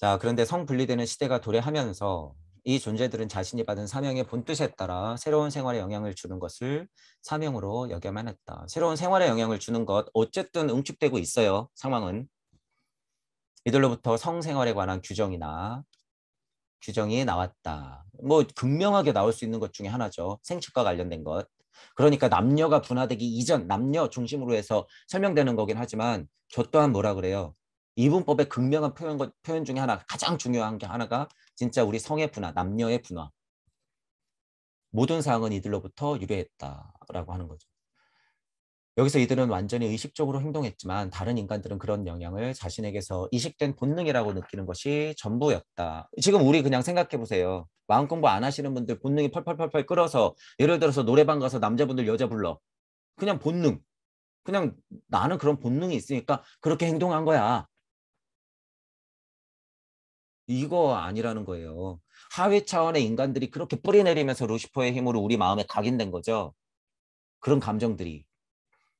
자, 그런데 성 분리되는 시대가 도래하면서 이 존재들은 자신이 받은 사명의 본뜻에 따라 새로운 생활에 영향을 주는 것을 사명으로 여겨만 했다. 새로운 생활에 영향을 주는 것 어쨌든 응축되고 있어요. 상황은 이들로부터 성생활에 관한 규정이나 규정이 나왔다. 뭐 극명하게 나올 수 있는 것 중에 하나죠. 생식과 관련된 것. 그러니까 남녀가 분화되기 이전 남녀 중심으로 해서 설명되는 거긴 하지만 저 또한 뭐라 그래요? 이분법의 극명한 표현, 표현 중에 하나, 가장 중요한 게 하나가 진짜 우리 성의 분화, 남녀의 분화. 모든 사항은 이들로부터 유래했다라고 하는 거죠. 여기서 이들은 완전히 의식적으로 행동했지만 다른 인간들은 그런 영향을 자신에게서 이식된 본능이라고 느끼는 것이 전부였다. 지금 우리 그냥 생각해 보세요. 마음 공부 안 하시는 분들 본능이 펄펄펄펄 끓어서 예를 들어서 노래방 가서 남자분들 여자 불러. 그냥 본능. 그냥 나는 그런 본능이 있으니까 그렇게 행동한 거야. 이거 아니라는 거예요. 하위 차원의 인간들이 그렇게 뿌리내리면서 루시퍼의 힘으로 우리 마음에 각인된 거죠. 그런 감정들이.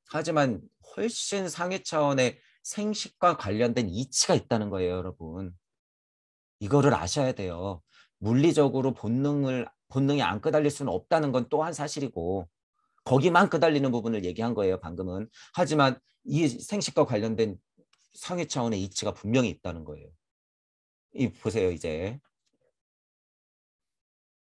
하지만 훨씬 상위 차원의 생식과 관련된 이치가 있다는 거예요, 여러분. 이거를 아셔야 돼요. 물리적으로 본능을 본능이 안 끄달릴 수는 없다는 건 또한 사실이고 거기만 끄달리는 부분을 얘기한 거예요, 방금은. 하지만 이 생식과 관련된 상위 차원의 이치가 분명히 있다는 거예요. 이 보세요 이제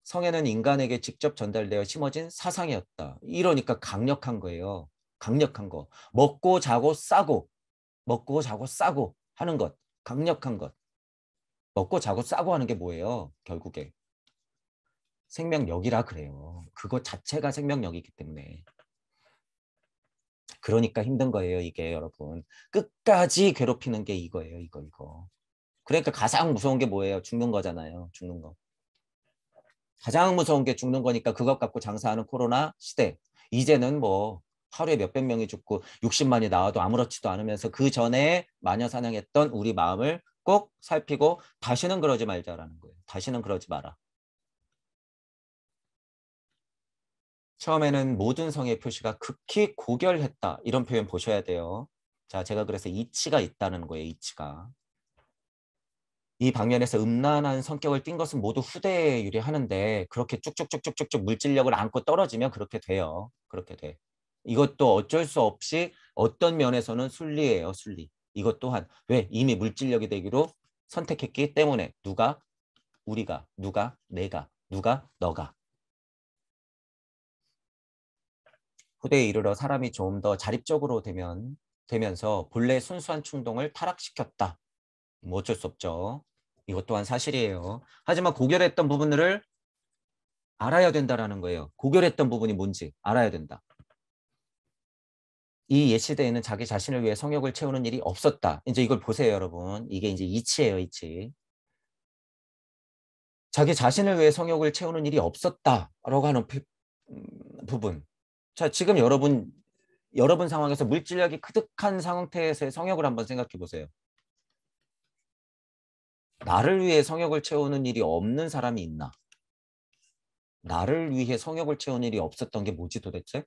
성에는 인간에게 직접 전달되어 심어진 사상이었다. 이러니까 강력한 거예요. 강력한 거. 먹고 자고 싸고 먹고 자고 싸고 하는 것. 강력한 것. 먹고 자고 싸고 하는 게 뭐예요? 결국에 생명력이라 그래요. 그거 자체가 생명력이기 때문에. 그러니까 힘든 거예요, 이게 여러분. 끝까지 괴롭히는 게 이거예요, 이거 이거. 그러니까 가장 무서운 게 뭐예요? 죽는 거잖아요. 죽는 거. 가장 무서운 게 죽는 거니까 그것 갖고 장사하는 코로나 시대. 이제는 뭐 하루에 몇 백 명이 죽고 60만이 나와도 아무렇지도 않으면서 그 전에 마녀 사냥했던 우리 마음을 꼭 살피고 다시는 그러지 말자라는 거예요. 다시는 그러지 마라. 처음에는 모든 성의 표시가 극히 고결했다. 이런 표현 보셔야 돼요. 자, 제가 그래서 이치가 있다는 거예요. 이치가. 이 방면에서 음란한 성격을 띈 것은 모두 후대에 유리하는데 그렇게 쭉쭉쭉쭉쭉쭉 물질력을 안고 떨어지면 그렇게 돼요. 그렇게 돼. 이것도 어쩔 수 없이 어떤 면에서는 순리예요. 순리. 이것 또한 왜 이미 물질력이 되기로 선택했기 때문에 누가 우리가 누가 내가 누가 너가 후대에 이르러 사람이 좀 더 자립적으로 되면 되면서 본래 순수한 충동을 타락시켰다. 뭐 어쩔 수 없죠. 이것 또한 사실이에요. 하지만 고결했던 부분들을 알아야 된다라는 거예요. 고결했던 부분이 뭔지 알아야 된다. 이 예시대에는 자기 자신을 위해 성욕을 채우는 일이 없었다. 이제 이걸 보세요, 여러분. 이게 이제 이치예요, 이치. 자기 자신을 위해 성욕을 채우는 일이 없었다라고 하는 피, 음, 부분. 자, 지금 여러분 여러분 상황에서 물질력이 크득한 상태에서의 성욕을 한번 생각해 보세요. 나를 위해 성역을 채우는 일이 없는 사람이 있나? 나를 위해 성역을 채운 일이 없었던 게 뭐지 도대체?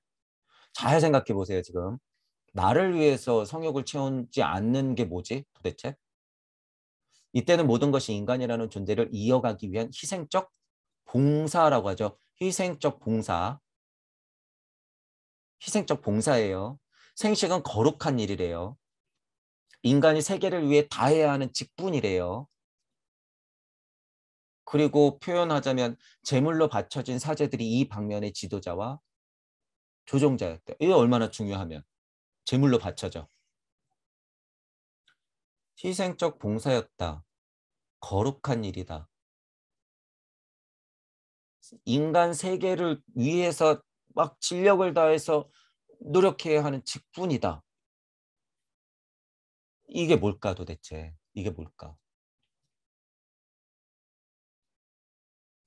잘 생각해 보세요, 지금. 나를 위해서 성역을 채우지 않는 게 뭐지 도대체? 이때는 모든 것이 인간이라는 존재를 이어가기 위한 희생적 봉사라고 하죠. 희생적 봉사. 희생적 봉사예요. 생식은 거룩한 일이래요. 인간이 세계를 위해 다해야 하는 직분이래요. 그리고 표현하자면 제물로 바쳐진 사제들이 이 방면의 지도자와 조종자였대. 이게 얼마나 중요하면 제물로 바쳐져. 희생적 봉사였다. 거룩한 일이다. 인간 세계를 위해서 막 진력을 다해서 노력해야 하는 직분이다. 이게 뭘까 도대체? 이게 뭘까?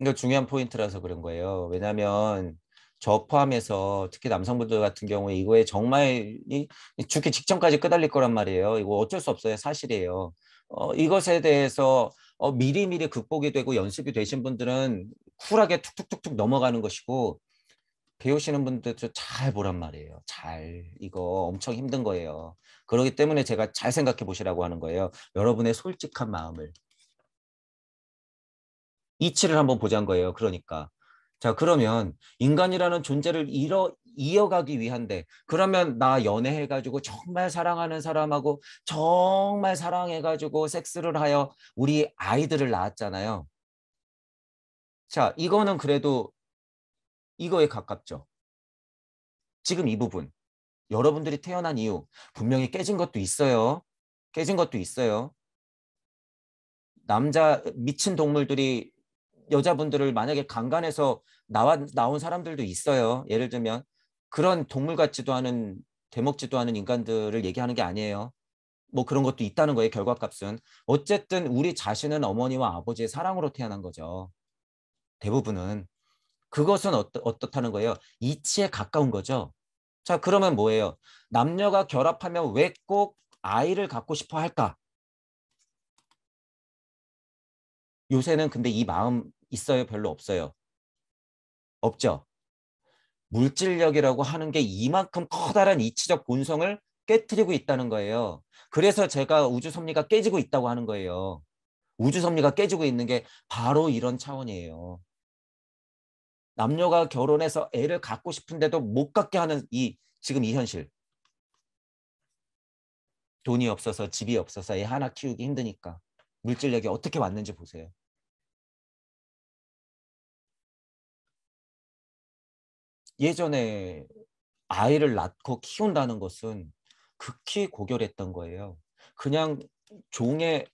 이거 중요한 포인트라서 그런 거예요. 왜냐하면 저 포함해서 특히 남성분들 같은 경우에 이거에 정말 이 죽기 직전까지 끄달릴 거란 말이에요. 이거 어쩔 수 없어요. 사실이에요. 어, 이것에 대해서 어, 미리미리 극복이 되고 연습이 되신 분들은 쿨하게 툭툭툭툭 넘어가는 것이고 배우시는 분들도 잘 보란 말이에요. 잘 이거 엄청 힘든 거예요. 그러기 때문에 제가 잘 생각해 보시라고 하는 거예요. 여러분의 솔직한 마음을 이치를 한번 보자는 거예요. 그러니까. 자, 그러면 인간이라는 존재를 이뤄, 이어가기 위한데, 그러면 나 연애해가지고 정말 사랑하는 사람하고 정말 사랑해가지고 섹스를 하여 우리 아이들을 낳았잖아요. 자, 이거는 그래도 이거에 가깝죠. 지금 이 부분. 여러분들이 태어난 이유, 분명히 깨진 것도 있어요. 깨진 것도 있어요. 남자 미친 동물들이 여자분들을 만약에 강간해서 나와, 나온 사람들도 있어요. 예를 들면 그런 동물 같지도 않은 대먹지도 않은 인간들을 얘기하는 게 아니에요. 뭐 그런 것도 있다는 거예요. 결과값은. 어쨌든 우리 자신은 어머니와 아버지의 사랑으로 태어난 거죠. 대부분은. 그것은 어떠, 어떻다는 거예요? 이치에 가까운 거죠. 자 그러면 뭐예요? 남녀가 결합하면 왜 꼭 아이를 갖고 싶어 할까? 요새는 근데 이 마음 있어요? 별로 없어요? 없죠. 물질력이라고 하는 게 이만큼 커다란 이치적 본성을 깨뜨리고 있다는 거예요. 그래서 제가 우주 섭리가 깨지고 있다고 하는 거예요. 우주 섭리가 깨지고 있는 게 바로 이런 차원이에요. 남녀가 결혼해서 애를 갖고 싶은데도 못 갖게 하는 이 지금 이 현실. 돈이 없어서 집이 없어서 애 하나 키우기 힘드니까 물질력이 어떻게 왔는지 보세요. 예전에 아이를 낳고 키운다는 것은 극히 고결했던 거예요. 그냥 종의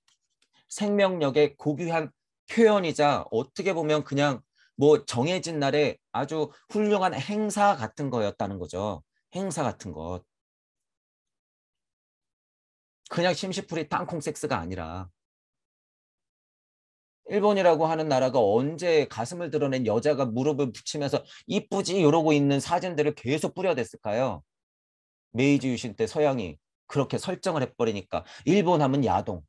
생명력의 고귀한 표현이자 어떻게 보면 그냥 뭐 정해진 날에 아주 훌륭한 행사 같은 거였다는 거죠. 행사 같은 것. 그냥 심심풀이 땅콩 섹스가 아니라 일본이라고 하는 나라가 언제 가슴을 드러낸 여자가 무릎을 붙이면서 이쁘지 이러고 있는 사진들을 계속 뿌려댔을까요? 메이지 유신 때 서양이 그렇게 설정을 해버리니까 일본 하면 야동.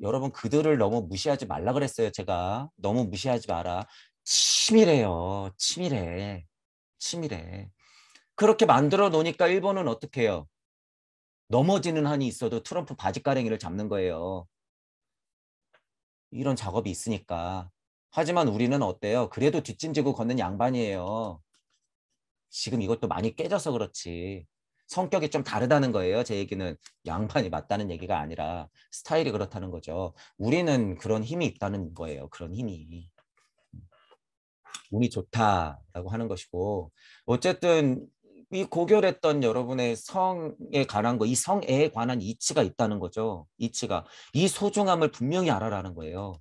여러분 그들을 너무 무시하지 말라 그랬어요 제가 너무 무시하지 마라 치밀해요 치밀해 치밀해 그렇게 만들어 놓으니까 일본은 어떻게 해요 넘어지는 한이 있어도 트럼프 바지가랭이를 잡는 거예요 이런 작업이 있으니까. 하지만 우리는 어때요? 그래도 뒷짐지고 걷는 양반이에요. 지금 이것도 많이 깨져서 그렇지. 성격이 좀 다르다는 거예요. 제 얘기는 양반이 맞다는 얘기가 아니라 스타일이 그렇다는 거죠. 우리는 그런 힘이 있다는 거예요. 그런 힘이. 음. 운이 좋다라고 하는 것이고 어쨌든 이 고결했던 여러분의 성에 관한 거, 이성에 관한 이치가 있다는 거죠. 이치가. 이 소중함을 분명히 알아라는 거예요.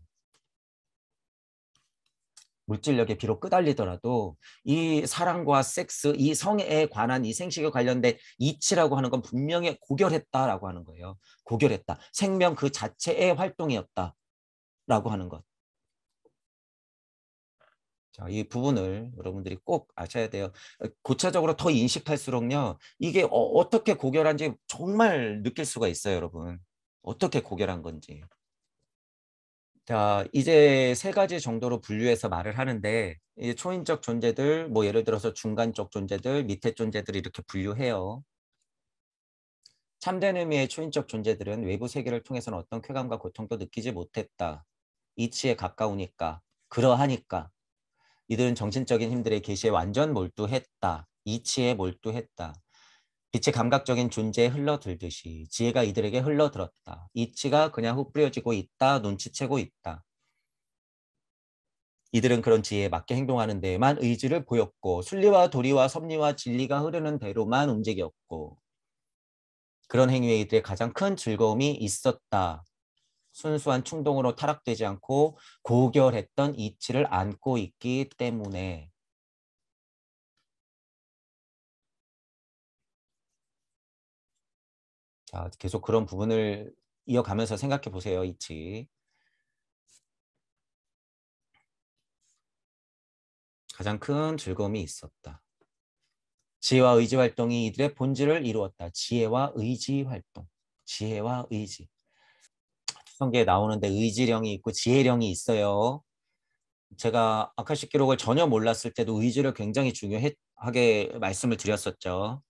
물질력에 비록 끄달리더라도 이 사랑과 섹스, 이성에 관한 이 생식에 관련된 이치라고 하는 건 분명히 고결했다라고 하는 거예요. 고결했다. 생명 그 자체의 활동이었다라고 하는 것. 자, 어, 이 부분을 여러분들이 꼭 아셔야 돼요. 어, 고차적으로 더 인식할수록요. 이게 어, 떻게 고결한지 정말 느낄 수가 있어요, 여러분. 어떻게 고결한 건지. 자, 이제 세 가지 정도로 분류해서 말을 하는데 초인적 존재들, 뭐 예를 들어서 중간적 존재들, 밑에 존재들 이렇게 분류해요. 참된 의미의 초인적 존재들은 외부 세계를 통해서는 어떤 쾌감과 고통도 느끼지 못했다. 이치에 가까우니까, 그러하니까 이들은 정신적인 힘들의 계시에 완전 몰두했다. 이치에 몰두했다. 빛의 감각적인 존재에 흘러들듯이 지혜가 이들에게 흘러들었다. 이치가 그냥 흩뿌려지고 있다. 눈치채고 있다. 이들은 그런 지혜에 맞게 행동하는 데에만 의지를 보였고 순리와 도리와 섭리와 진리가 흐르는 대로만 움직였고 그런 행위에 이들의 가장 큰 즐거움이 있었다. 순수한 충동으로 타락되지 않고 고결했던 이치를 안고 있기 때문에 자, 계속 그런 부분을 이어가면서 생각해 보세요. 이치. 가장 큰 즐거움이 있었다. 지혜와 의지 활동이 이들의 본질을 이루었다. 지혜와 의지 활동. 지혜와 의지. 1 0 싶은 게 나오는데 의지령이 있고 지혜령이 있어요. 제가 아카시 기록을 전혀 몰랐을 때도 의지를 굉장히 중요하게 말씀을 드렸었죠.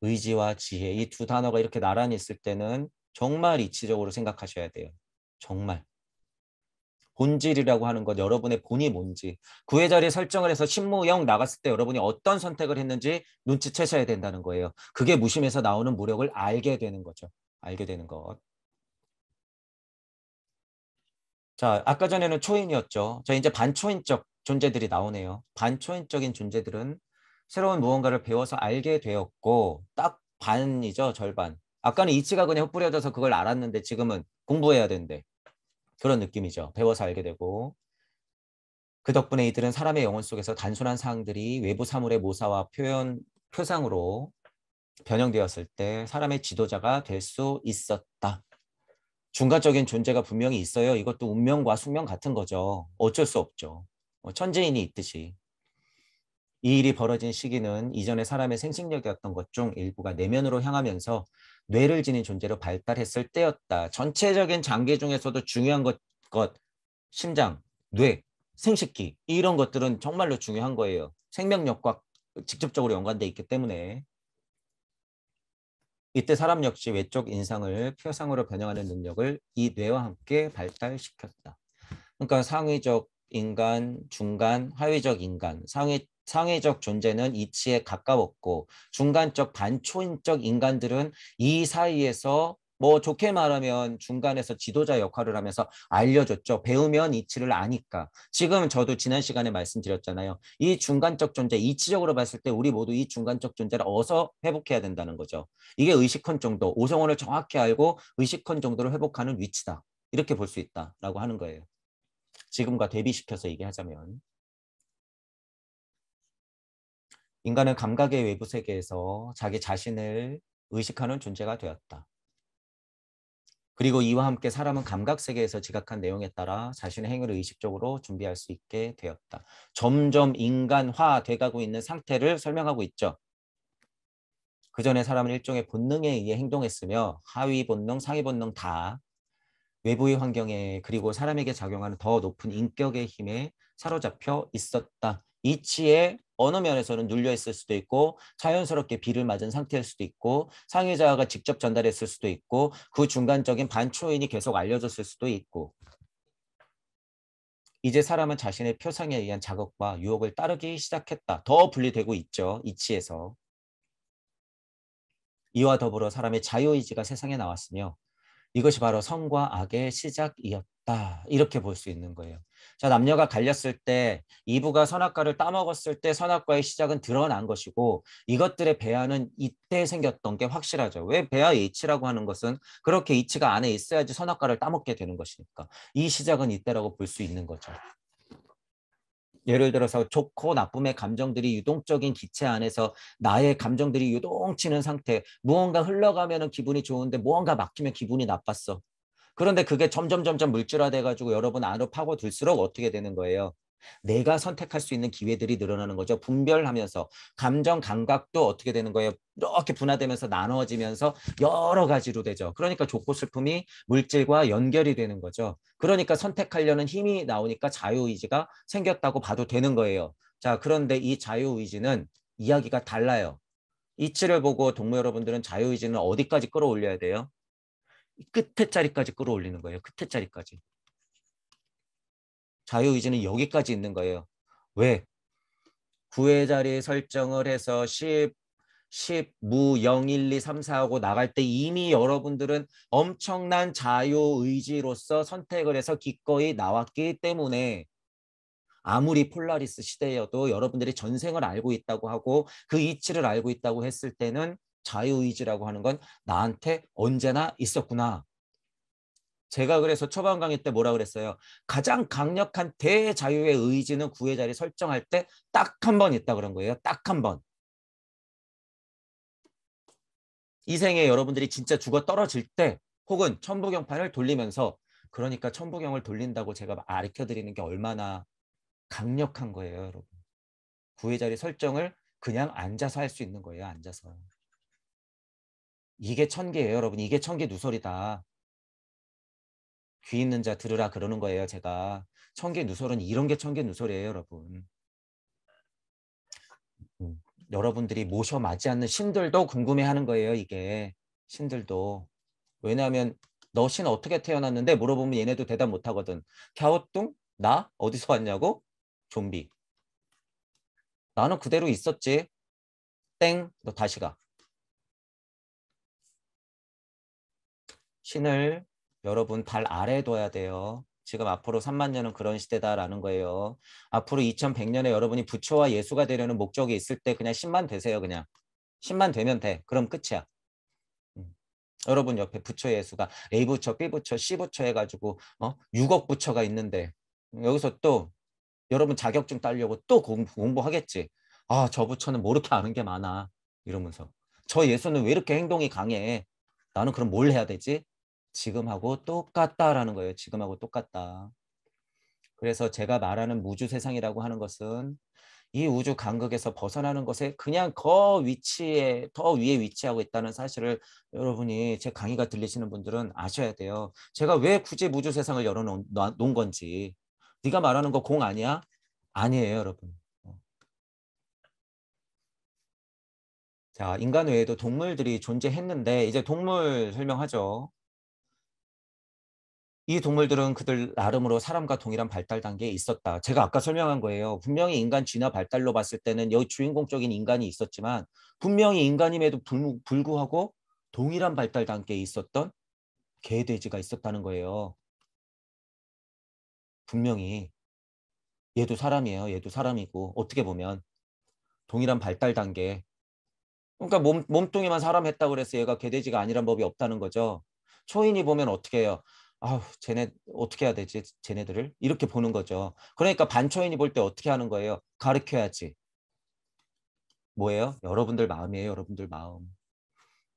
의지와 지혜 이 두 단어가 이렇게 나란히 있을 때는 정말 이치적으로 생각하셔야 돼요. 정말. 본질이라고 하는 것, 여러분의 본이 뭔지, 구회 자리 설정을 해서 신무형 나갔을 때 여러분이 어떤 선택을 했는지 눈치채셔야 된다는 거예요. 그게 무심해서 나오는 무력을 알게 되는 거죠. 알게 되는 것. 자, 아까 전에는 초인이었죠. 자, 이제 반초인적 존재들이 나오네요. 반초인적인 존재들은 새로운 무언가를 배워서 알게 되었고 딱 반이죠, 절반. 아까는 이치가 그냥 흩뿌려져서 그걸 알았는데 지금은 공부해야 된대. 그런 느낌이죠. 배워서 알게 되고 그 덕분에 이들은 사람의 영혼 속에서 단순한 사항들이 외부 사물의 모사와 표현 표상으로 변형되었을 때 사람의 지도자가 될 수 있었다. 중간적인 존재가 분명히 있어요. 이것도 운명과 숙명 같은 거죠. 어쩔 수 없죠. 뭐 천재인이 있듯이. 이 일이 벌어진 시기는 이전의 사람의 생식력이었던 것 중 일부가 내면으로 향하면서 뇌를 지닌 존재로 발달했을 때였다. 전체적인 장기 중에서도 중요한 것, 것 심장, 뇌, 생식기 이런 것들은 정말로 중요한 거예요. 생명력과 직접적으로 연관돼 있기 때문에 이때 사람 역시 외적 인상을 표상으로 변형하는 능력을 이 뇌와 함께 발달시켰다. 그러니까 상위적 인간, 중간, 하위적 인간, 상위 상위적 존재는 이치에 가까웠고 중간적 반초인적 인간들은 이 사이에서 뭐 좋게 말하면 중간에서 지도자 역할을 하면서 알려줬죠. 배우면 이치를 아니까. 지금 저도 지난 시간에 말씀드렸잖아요. 이 중간적 존재, 이치적으로 봤을 때 우리 모두 이 중간적 존재를 어서 회복해야 된다는 거죠. 이게 의식헌 정도, 오성원을 정확히 알고 의식헌 정도를 회복하는 위치다. 이렇게 볼 수 있다라고 하는 거예요. 지금과 대비시켜서 얘기하자면. 인간은 감각의 외부 세계에서 자기 자신을 의식하는 존재가 되었다. 그리고 이와 함께 사람은 감각 세계에서 지각한 내용에 따라 자신의 행위를 의식적으로 준비할 수 있게 되었다. 점점 인간화 돼가고 있는 상태를 설명하고 있죠. 그 전에 사람은 일종의 본능에 의해 행동했으며 하위 본능, 상위 본능 다 외부의 환경에 그리고 사람에게 작용하는 더 높은 인격의 힘에 사로잡혀 있었다. 이치의 어느 면에서는 눌려 있을 수도 있고 자연스럽게 비를 맞은 상태일 수도 있고 상해자가 직접 전달했을 수도 있고 그 중간적인 반초인이 계속 알려졌을 수도 있고 이제 사람은 자신의 표상에 의한 자극과 유혹을 따르기 시작했다. 더 분리되고 있죠. 이치에서. 이와 더불어 사람의 자유의지가 세상에 나왔으며 이것이 바로 성과 악의 시작이었다. 아, 이렇게 볼 수 있는 거예요. 자, 남녀가 갈렸을 때 이브가 선악과를 따먹었을 때 선악과의 시작은 드러난 것이고 이것들의 배아는 이때 생겼던 게 확실하죠. 왜배아 이치라고 하는 것은 그렇게 이치가 안에 있어야지 선악과를 따먹게 되는 것이니까 이 시작은 이때라고 볼 수 있는 거죠. 예를 들어서 좋고 나쁨의 감정들이 유동적인 기체 안에서 나의 감정들이 유동치는 상태 무언가 흘러가면 기분이 좋은데 무언가 막히면 기분이 나빴어 그런데 그게 점점 점점 물질화돼 가지고 여러분 안으로 파고들수록 어떻게 되는 거예요? 내가 선택할 수 있는 기회들이 늘어나는 거죠. 분별하면서 감정 감각도 어떻게 되는 거예요? 이렇게 분화되면서 나눠지면서 여러 가지로 되죠. 그러니까 좋고 슬픔이 물질과 연결이 되는 거죠. 그러니까 선택하려는 힘이 나오니까 자유의지가 생겼다고 봐도 되는 거예요. 자, 그런데 이 자유의지는 이야기가 달라요. 이치를 보고 동무 여러분들은 자유의지는 어디까지 끌어올려야 돼요? 끝에 자리까지 끌어올리는 거예요. 끝에 자리까지. 자유의지는 여기까지 있는 거예요. 왜? 9의 자리 설정을 해서 10, 10, 무, 0, 1, 2, 3, 4 하고 나갈 때 이미 여러분들은 엄청난 자유의지로서 선택을 해서 기꺼이 나왔기 때문에 아무리 폴라리스 시대여도 여러분들이 전생을 알고 있다고 하고 그 이치를 알고 있다고 했을 때는 자유의지라고 하는 건 나한테 언제나 있었구나. 제가 그래서 초반 강의 때 뭐라 그랬어요. 가장 강력한 대자유의 의지는 구의 자리 설정할 때 딱 한 번 있다 그런 거예요. 딱 한 번. 이 생에 여러분들이 진짜 죽어 떨어질 때 혹은 천부경판을 돌리면서 그러니까 천부경을 돌린다고 제가 가르쳐 드리는 게 얼마나 강력한 거예요, 여러분. 구의 자리 설정을 그냥 앉아서 할 수 있는 거예요, 앉아서. 이게 천개예요 여러분. 이게 천개 누설이다. 귀 있는 자 들으라 그러는 거예요, 제가. 천개 누설은 이런 게 천개 누설이에요, 여러분. 음, 여러분들이 모셔 맞지 않는 신들도 궁금해하는 거예요, 이게. 신들도. 왜냐하면 너 신 어떻게 태어났는데 물어보면 얘네도 대답 못 하거든. 갸우뚱 나? 어디서 왔냐고? 좀비. 나는 그대로 있었지. 땡, 너 다시 가. 신을 여러분 발 아래에 둬야 돼요. 지금 앞으로 3만 년은 그런 시대다라는 거예요. 앞으로 2100년에 여러분이 부처와 예수가 되려는 목적이 있을 때 그냥 10만 되세요. 그냥 10만 되면 돼. 그럼 끝이야. 음. 여러분 옆에 부처 예수가 A부처, B부처, C부처 해가지고 어? 6억 부처가 있는데 여기서 또 여러분 자격증 따려고 또 공부, 공부하겠지. 아, 저 부처는 뭐 이렇게 아는 게 많아. 이러면서. 저 예수는 왜 이렇게 행동이 강해? 나는 그럼 뭘 해야 되지? 지금하고 똑같다라는 거예요. 지금하고 똑같다. 그래서 제가 말하는 무주 세상이라고 하는 것은 이 우주 간극에서 벗어나는 것에 그냥 그 위치에 더 위에 위치하고 있다는 사실을 여러분이 제 강의가 들리시는 분들은 아셔야 돼요. 제가 왜 굳이 무주 세상을 열어놓은 건지 네가 말하는 거 공 아니야? 아니에요, 여러분. 어. 자, 인간 외에도 동물들이 존재했는데 이제 동물 설명하죠. 이 동물들은 그들 나름으로 사람과 동일한 발달 단계에 있었다. 제가 아까 설명한 거예요. 분명히 인간 진화 발달로 봤을 때는 여기 주인공적인 인간이 있었지만 분명히 인간임에도 불구하고 동일한 발달 단계에 있었던 개, 돼지가 있었다는 거예요. 분명히 얘도 사람이에요. 얘도 사람이고 어떻게 보면 동일한 발달 단계. 그러니까 몸, 몸뚱이만 사람 했다고 그래서 얘가 개돼지가 아니란 법이 없다는 거죠. 초인이 보면 어떻게 해요? 아우 쟤네 어떻게 해야 되지 쟤네들을 이렇게 보는 거죠. 그러니까 반초인이 볼 때 어떻게 하는 거예요? 가르켜야지. 뭐예요? 여러분들 마음이에요. 여러분들 마음.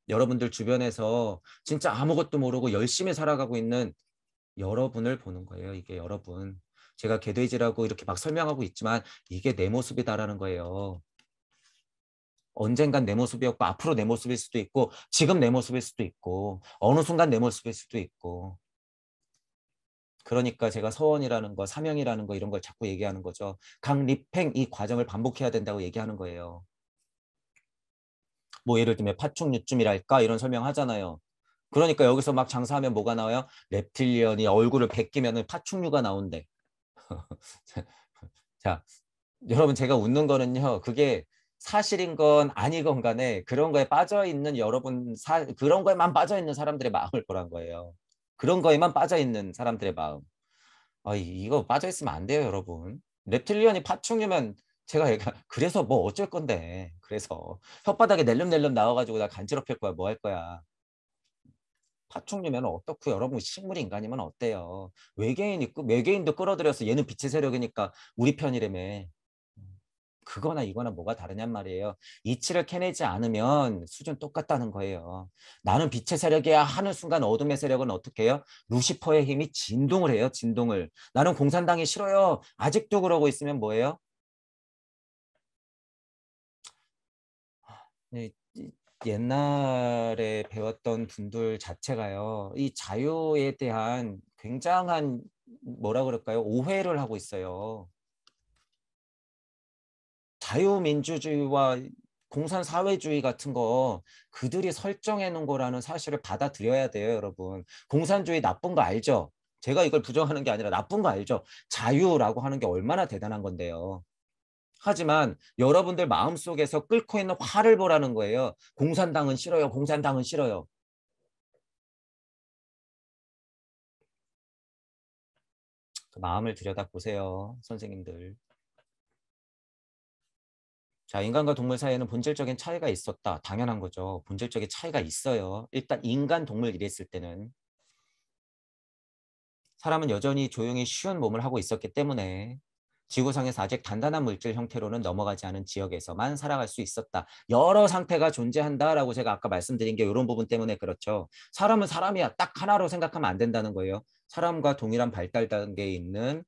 여러분들 주변에서 진짜 아무것도 모르고 열심히 살아가고 있는 여러분을 보는 거예요. 이게 여러분. 제가 개돼지라고 이렇게 막 설명하고 있지만 이게 내 모습이다라는 거예요. 언젠간 내 모습이었고 앞으로 내 모습일 수도 있고 지금 내 모습일 수도 있고 어느 순간 내 모습일 수도 있고 그러니까 제가 서원이라는 거, 사명이라는 거 이런 걸 자꾸 얘기하는 거죠. 강립행 이 과정을 반복해야 된다고 얘기하는 거예요. 뭐 예를 들면 파충류쯤이랄까 이런 설명하잖아요. 그러니까 여기서 막 장사하면 뭐가 나와요? 랩틸리언이 얼굴을 베끼면 파충류가 나온대. 자, 여러분 제가 웃는 거는요. 그게 사실인 건 아니건 간에 그런 거에 빠져 있는 여러분 사, 그런 거에만 빠져 있는 사람들의 마음을 보란 거예요. 그런 거에만 빠져 있는 사람들의 마음. 아, 이거 빠져 있으면 안 돼요, 여러분. 랩틸리언이 파충류면 제가 그래서 뭐 어쩔 건데. 그래서 혓바닥에 낼름낼름 나와 가지고 나 간지럽힐 거야, 뭐 할 거야. 파충류면 어떻고 여러분 식물 인간이면 어때요? 외계인 있고 외계인도 끌어들여서 얘는 빛의 세력이니까 우리 편이래매 그거나 이거나 뭐가 다르냔 말이에요. 이치를 캐내지 않으면 수준 똑같다는 거예요. 나는 빛의 세력이야 하는 순간 어둠의 세력은 어떻게 해요? 루시퍼의 힘이 진동을 해요. 진동을. 나는 공산당이 싫어요. 아직도 그러고 있으면 뭐예요? 옛날에 배웠던 분들 자체가요. 이 자유에 대한 굉장한 뭐라 그럴까요? 오해를 하고 있어요. 자유민주주의와 공산사회주의 같은 거 그들이 설정해 놓은 거라는 사실을 받아들여야 돼요, 여러분. 공산주의 나쁜 거 알죠? 제가 이걸 부정하는 게 아니라 나쁜 거 알죠? 자유라고 하는 게 얼마나 대단한 건데요. 하지만 여러분들 마음속에서 끓고 있는 화를 보라는 거예요. 공산당은 싫어요. 공산당은 싫어요. 그 마음을 들여다보세요. 선생님들. 자, 인간과 동물 사이에는 본질적인 차이가 있었다. 당연한 거죠. 본질적인 차이가 있어요. 일단 인간, 동물 이랬을 때는 사람은 여전히 조용히 쉬운 몸을 하고 있었기 때문에 지구상에서 아직 단단한 물질 형태로는 넘어가지 않은 지역에서만 살아갈 수 있었다. 여러 상태가 존재한다라고 제가 아까 말씀드린 게 이런 부분 때문에 그렇죠. 사람은 사람이야. 딱 하나로 생각하면 안 된다는 거예요. 사람과 동일한 발달 단계에 있는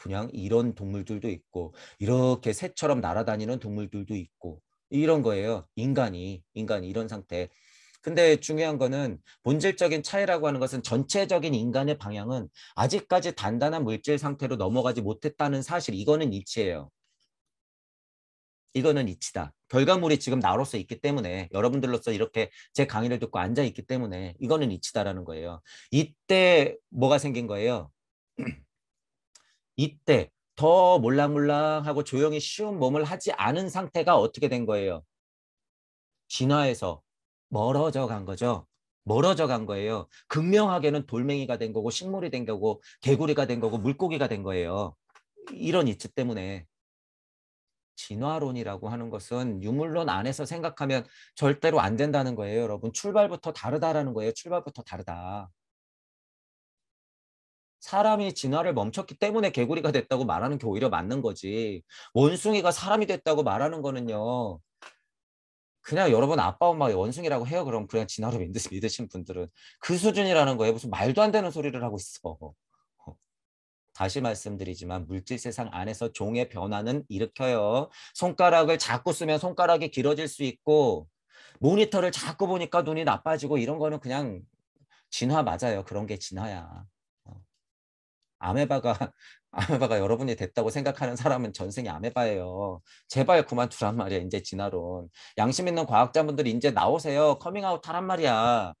그냥 이런 동물들도 있고 이렇게 새처럼 날아다니는 동물들도 있고 이런 거예요. 인간이 인간이 이런 상태. 근데 중요한 거는 본질적인 차이라고 하는 것은 전체적인 인간의 방향은 아직까지 단단한 물질 상태로 넘어가지 못했다는 사실 이거는 이치예요. 이거는 이치다. 결과물이 지금 나로서 있기 때문에 여러분들로서 이렇게 제 강의를 듣고 앉아 있기 때문에 이거는 이치다라는 거예요. 이때 뭐가 생긴 거예요? 이때 더 몰랑몰랑하고 조용히 쉬운 몸을 하지 않은 상태가 어떻게 된 거예요? 진화에서 멀어져 간 거죠. 멀어져 간 거예요. 극명하게는 돌멩이가 된 거고 식물이 된 거고 개구리가 된 거고 물고기가 된 거예요. 이런 이치 때문에 진화론이라고 하는 것은 유물론 안에서 생각하면 절대로 안 된다는 거예요, 여러분. 출발부터 다르다라는 거예요. 출발부터 다르다. 사람이 진화를 멈췄기 때문에 개구리가 됐다고 말하는 게 오히려 맞는 거지. 원숭이가 사람이 됐다고 말하는 거는요. 그냥 여러분 아빠 엄마가 원숭이라고 해요. 그럼 그냥 진화로 믿으신 분들은 그 수준이라는 거에 무슨 말도 안 되는 소리를 하고 있어. 다시 말씀드리지만 물질 세상 안에서 종의 변화는 일으켜요. 손가락을 자꾸 쓰면 손가락이 길어질 수 있고 모니터를 자꾸 보니까 눈이 나빠지고 이런 거는 그냥 진화 맞아요. 그런 게 진화야. 아메바가 아메바가 여러분이 됐다고 생각하는 사람은 전생이 아메바예요. 제발 그만 두란 말이야. 이제 진화론. 양심 있는 과학자분들이 이제 나오세요. 커밍아웃 하란 말이야.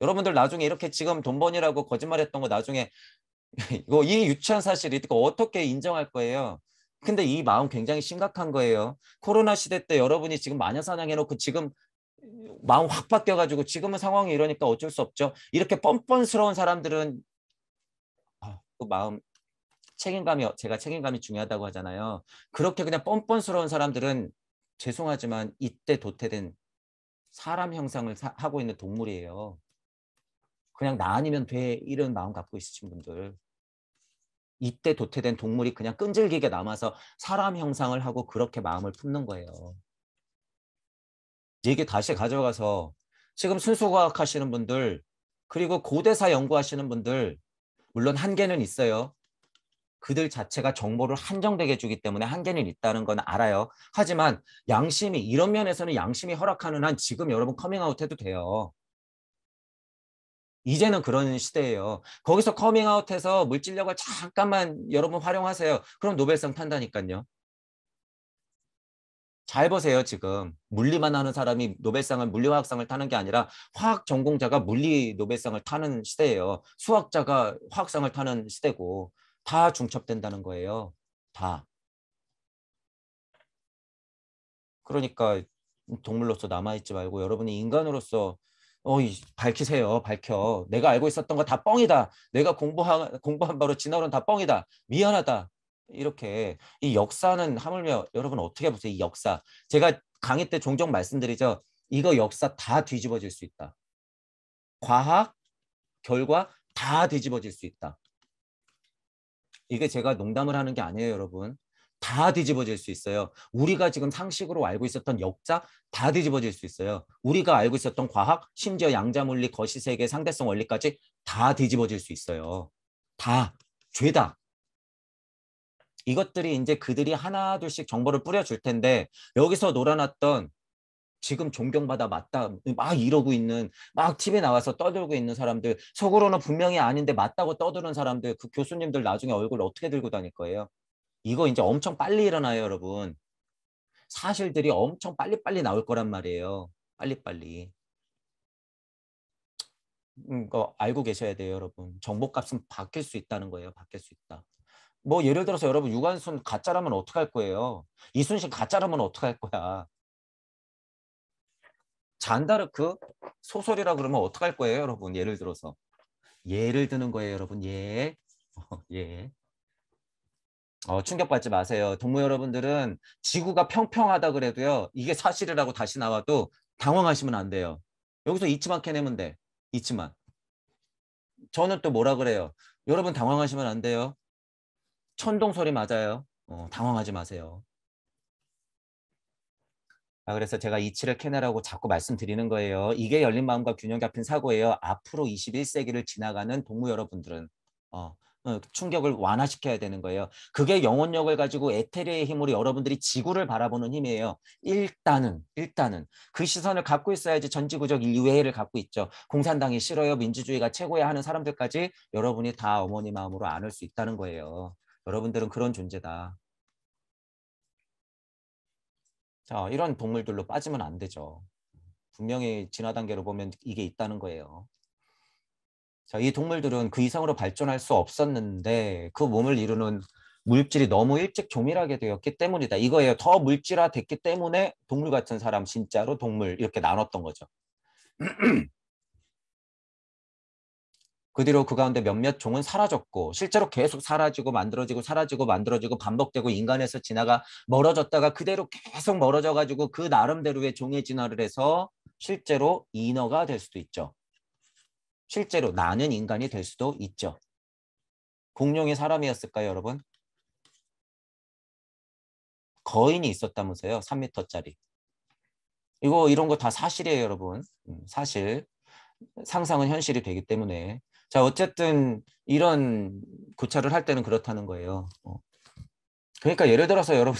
여러분들 나중에 이렇게 지금 돈 번이라고 거짓말했던 거 나중에 이거 이 유치한 사실 이거 어떻게 인정할 거예요? 근데 이 마음 굉장히 심각한 거예요. 코로나 시대 때 여러분이 지금 마녀 사냥해놓고 지금 마음 확 바뀌어가지고 지금은 상황이 이러니까 어쩔 수 없죠. 이렇게 뻔뻔스러운 사람들은 마음 책임감이 제가 책임감이 중요하다고 하잖아요. 그렇게 그냥 뻔뻔스러운 사람들은 죄송하지만 이때 도태된 사람 형상을 사, 하고 있는 동물이에요. 그냥 나 아니면 돼 이런 마음 갖고 있으신 분들 이때 도태된 동물이 그냥 끈질기게 남아서 사람 형상을 하고 그렇게 마음을 품는 거예요. 얘기 다시 가져가서 지금 순수과학 하시는 분들 그리고 고대사 연구하시는 분들 물론 한계는 있어요. 그들 자체가 정보를 한정되게 주기 때문에 한계는 있다는 건 알아요. 하지만 양심이 이런 면에서는 양심이 허락하는 한 지금 여러분 커밍아웃 해도 돼요. 이제는 그런 시대예요. 거기서 커밍아웃해서 물질력을 잠깐만 여러분 활용하세요. 그럼 노벨상 탄다니까요. 잘 보세요 지금 물리만 하는 사람이 노벨상을 물리화학상을 타는 게 아니라 화학 전공자가 물리 노벨상을 타는 시대예요 수학자가 화학상을 타는 시대고 다 중첩된다는 거예요 다 그러니까 동물로서 남아있지 말고 여러분이 인간으로서 어, 밝히세요. 밝혀. 내가 알고 있었던 거 다 뻥이다. 내가 공부한, 공부한 바로 지나오는 다 뻥이다. 미안하다. 이렇게 이 역사는 하물며 여러분 어떻게 보세요? 이 역사. 제가 강의 때 종종 말씀드리죠. 이거 역사 다 뒤집어질 수 있다. 과학, 결과 다 뒤집어질 수 있다. 이게 제가 농담을 하는 게 아니에요, 여러분. 다 뒤집어질 수 있어요. 우리가 지금 상식으로 알고 있었던 역사다 뒤집어질 수 있어요. 우리가 알고 있었던 과학, 심지어 양자물리, 거시세계, 상대성 원리까지 다 뒤집어질 수 있어요. 다, 죄다. 이것들이 이제 그들이 하나 둘씩 정보를 뿌려줄 텐데 여기서 놀아놨던 지금 존경받아 맞다 막 이러고 있는 막 TV에 나와서 떠들고 있는 사람들 속으로는 분명히 아닌데 맞다고 떠드는 사람들 그 교수님들 나중에 얼굴 어떻게 들고 다닐 거예요? 이거 이제 엄청 빨리 일어나요 여러분 사실들이 엄청 빨리빨리 나올 거란 말이에요 빨리빨리 이거 음, 알고 계셔야 돼요 여러분 정보값은 바뀔 수 있다는 거예요 바뀔 수 있다 뭐 예를 들어서 여러분 유관순 가짜라면 어떡할 거예요? 이순신 가짜라면 어떡할 거야? 잔다르크 그 소설이라 그러면 어떡할 거예요, 여러분? 예를 들어서. 예를 드는 거예요, 여러분. 예. 어, 예. 어, 충격받지 마세요. 동무 여러분들은 지구가 평평하다 그래도요. 이게 사실이라고 다시 나와도 당황하시면 안 돼요. 여기서 잊지만 캐내면 돼. 잊지만. 저는 또 뭐라 그래요? 여러분 당황하시면 안 돼요. 천동 소리 맞아요. 어, 당황하지 마세요. 아, 그래서 제가 이치를 캐내라고 자꾸 말씀드리는 거예요. 이게 열린 마음과 균형 잡힌 사고예요. 앞으로 21세기를 지나가는 동무 여러분들은 어, 어, 충격을 완화시켜야 되는 거예요. 그게 영혼력을 가지고 에테르의 힘으로 여러분들이 지구를 바라보는 힘이에요. 일단은 일단은 그 시선을 갖고 있어야지 전지구적 이외를 갖고 있죠. 공산당이 싫어요. 민주주의가 최고야 하는 사람들까지 여러분이 다 어머니 마음으로 안을 수 있다는 거예요. 여러분들은 그런 존재다. 자, 이런 동물들로 빠지면 안 되죠. 분명히 진화 단계로 보면 이게 있다는 거예요. 자, 이 동물들은 그 이상으로 발전할 수 없었는데 그 몸을 이루는 물질이 너무 일찍 조밀하게 되었기 때문이다. 이거예요. 더 물질화 됐기 때문에 동물 같은 사람, 진짜로 동물 이렇게 나눴던 거죠. 그 뒤로 그 가운데 몇몇 종은 사라졌고 실제로 계속 사라지고 만들어지고 사라지고 만들어지고 반복되고 인간에서 진화가 멀어졌다가 그대로 계속 멀어져 가지고 그 나름대로의 종의 진화를 해서 실제로 인어가 될 수도 있죠. 실제로 나는 인간이 될 수도 있죠. 공룡이 사람이었을까요, 여러분? 거인이 있었다면서요, 3미터짜리 이거 이런 거 다 사실이에요, 여러분. 음, 사실. 상상은 현실이 되기 때문에 자, 어쨌든 이런 교차를 할 때는 그렇다는 거예요. 어. 그러니까 예를 들어서 여러분,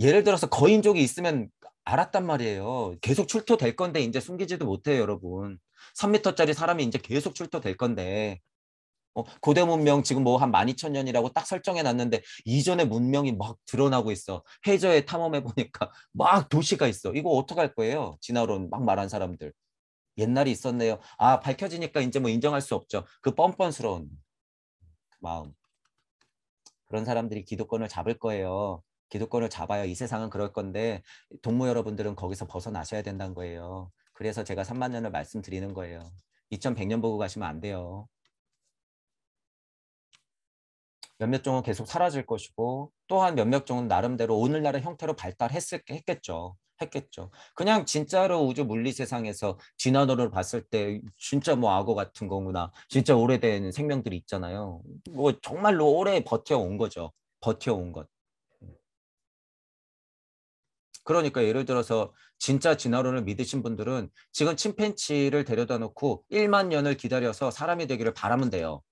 예를 들어서 거인족이 있으면 알았단 말이에요. 계속 출토될 건데 이제 숨기지도 못해요, 여러분. 3미터짜리 사람이 이제 계속 출토될 건데. 어, 고대 문명 지금 뭐 한 12,000년이라고 딱 설정해 놨는데 이전의 문명이 막 드러나고 있어. 해저에 탐험해 보니까 막 도시가 있어. 이거 어떡할 거예요? 진화론 막 말한 사람들. 옛날이 있었네요. 아 밝혀지니까 이제 뭐 인정할 수 없죠. 그 뻔뻔스러운 마음. 그런 사람들이 기득권을 잡을 거예요. 기득권을 잡아야 이 세상은 그럴 건데 동무 여러분들은 거기서 벗어나셔야 된다는 거예요. 그래서 제가 3만 년을 말씀드리는 거예요. 2100년 보고 가시면 안 돼요. 몇몇 종은 계속 사라질 것이고 또한 몇몇 종은 나름대로 오늘날의 형태로 발달했을 했겠죠. 했겠죠. 그냥 진짜로 우주 물리 세상에서 진화론을 봤을 때 진짜 뭐 악어 같은 거구나. 진짜 오래된 생명들이 있잖아요. 뭐 정말로 오래 버텨온 거죠. 버텨온 것. 그러니까 예를 들어서 진짜 진화론을 믿으신 분들은 지금 침팬치를 데려다 놓고 1만 년을 기다려서 사람이 되기를 바라면 돼요.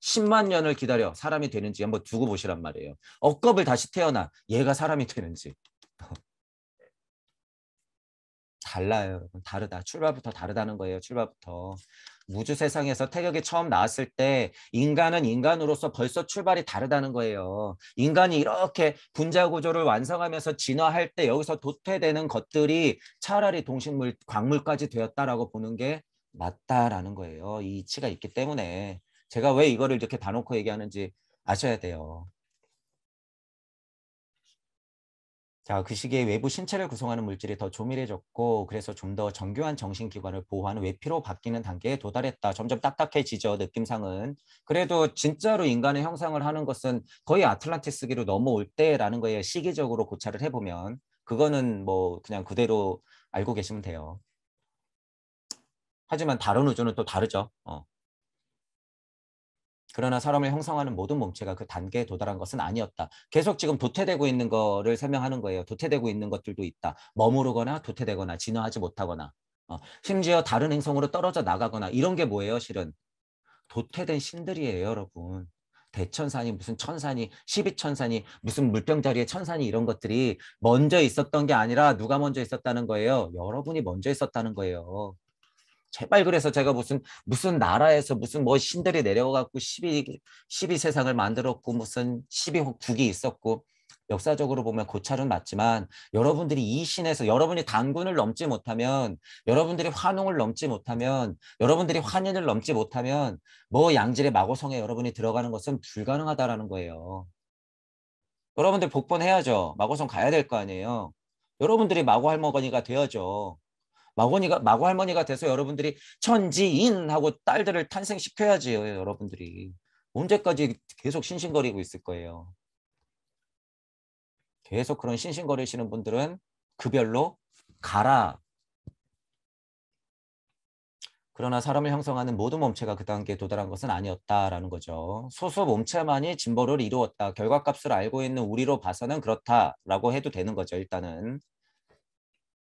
10만 어, 년을 기다려 사람이 되는지 한번 두고 보시란 말이에요. 억겁을 다시 태어나 얘가 사람이 되는지. 달라요. 여러분. 다르다. 출발부터 다르다는 거예요. 출발부터. 무주 세상에서 태격이 처음 나왔을 때 인간은 인간으로서 벌써 출발이 다르다는 거예요. 인간이 이렇게 분자 구조를 완성하면서 진화할 때 여기서 도태되는 것들이 차라리 동식물, 광물까지 되었다라고 보는 게 맞다라는 거예요. 이 이치가 있기 때문에 제가 왜 이거를 이렇게 다놓고 얘기하는지 아셔야 돼요. 자, 그 시기에 외부 신체를 구성하는 물질이 더 조밀해졌고 그래서 좀 더 정교한 정신기관을 보호하는 외피로 바뀌는 단계에 도달했다. 점점 딱딱해지죠. 느낌상은. 그래도 진짜로 인간의 형상을 하는 것은 거의 아틀란티스기로 넘어올 때라는 거에 시기적으로 고찰을 해보면 그거는 뭐 그냥 그대로 알고 계시면 돼요. 하지만 다른 우주는 또 다르죠. 어. 그러나 사람을 형성하는 모든 몸체가 그 단계에 도달한 것은 아니었다. 계속 지금 도태되고 있는 거를 설명하는 거예요. 도태되고 있는 것들도 있다. 머무르거나 도태되거나 진화하지 못하거나 어, 심지어 다른 행성으로 떨어져 나가거나 이런 게 뭐예요, 실은? 도태된 신들이에요, 여러분. 대천산이 무슨 천산이 십이천산이 무슨 물병자리에 천산이 이런 것들이 먼저 있었던 게 아니라 누가 먼저 있었다는 거예요. 여러분이 먼저 있었다는 거예요. 제발 그래서 제가 무슨 무슨 나라에서 무슨 뭐 신들이 내려가고 12 12 세상을 만들었고 무슨 12 국이 있었고 역사적으로 보면 고찰은 맞지만 여러분들이 이 신에서 여러분이 단군을 넘지 못하면 여러분들이 환웅을 넘지 못하면 여러분들이 환인을 넘지 못하면 뭐 양질의 마고성에 여러분이 들어가는 것은 불가능하다라는 거예요. 여러분들 복번해야죠. 마고성 가야 될 거 아니에요. 여러분들이 마고 할머니가 되야죠. 마고니가 마고 할머니가 돼서 여러분들이 천지인 하고 딸들을 탄생시켜야지 여러분들이 언제까지 계속 신신거리고 있을 거예요. 계속 그런 신신거리시는 분들은 그별로 가라. 그러나 사람을 형성하는 모든 몸체가 그 단계에 도달한 것은 아니었다라는 거죠. 소수 몸체만이 진보를 이루었다. 결과값을 알고 있는 우리로 봐서는 그렇다라고 해도 되는 거죠. 일단은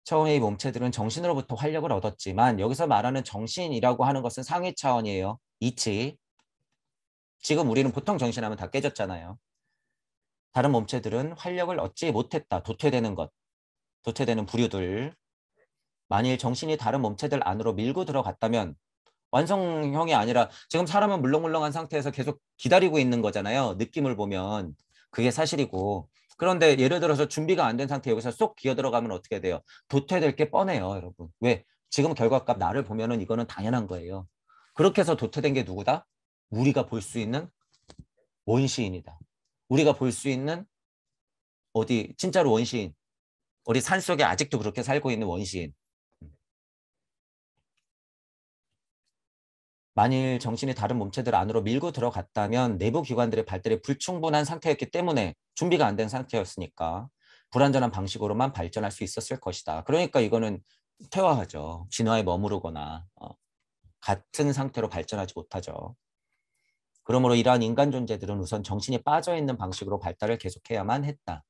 처음에 이 몸체들은 정신으로부터 활력을 얻었지만 여기서 말하는 정신이라고 하는 것은 상위 차원이에요. 이치. 지금 우리는 보통 정신하면 다 깨졌잖아요. 다른 몸체들은 활력을 얻지 못했다. 도태되는 것. 도태되는 부류들. 만일 정신이 다른 몸체들 안으로 밀고 들어갔다면 완성형이 아니라 지금 사람은 물렁물렁한 상태에서 계속 기다리고 있는 거잖아요. 느낌을 보면 그게 사실이고 그런데 예를 들어서 준비가 안 된 상태 여기서 쏙 기어 들어가면 어떻게 돼요? 도태될 게 뻔해요, 여러분. 왜? 지금 결과값 나를 보면은 이거는 당연한 거예요. 그렇게 해서 도태된 게 누구다? 우리가 볼 수 있는 원시인이다. 우리가 볼 수 있는 어디 진짜로 원시인. 우리 산속에 아직도 그렇게 살고 있는 원시인. 만일 정신이 다른 몸체들 안으로 밀고 들어갔다면 내부 기관들의 발달이 불충분한 상태였기 때문에 준비가 안 된 상태였으니까 불완전한 방식으로만 발전할 수 있었을 것이다. 그러니까 이거는 퇴화하죠. 진화에 머무르거나 어, 같은 상태로 발전하지 못하죠. 그러므로 이러한 인간 존재들은 우선 정신이 빠져있는 방식으로 발달을 계속해야만 했다.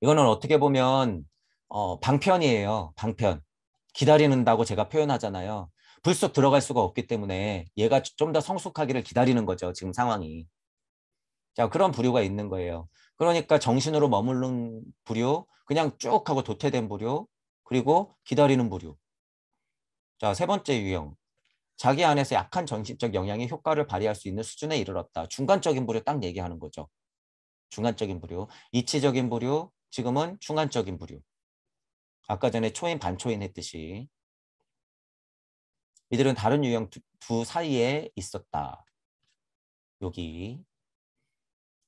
이거는 어떻게 보면 어, 방편이에요. 방편. 기다리는다고 제가 표현하잖아요. 불쑥 들어갈 수가 없기 때문에 얘가 좀 더 성숙하기를 기다리는 거죠. 지금 상황이. 자, 그런 부류가 있는 거예요. 그러니까 정신으로 머무른 부류, 그냥 쭉 하고 도태된 부류, 그리고 기다리는 부류. 자, 세 번째 유형. 자기 안에서 약한 정신적 영향이 효과를 발휘할 수 있는 수준에 이르렀다. 중간적인 부류 딱 얘기하는 거죠. 중간적인 부류, 이치적인 부류, 지금은 중간적인 부류. 아까 전에 초인 반초인 했듯이 이들은 다른 유형 두, 두 사이에 있었다. 여기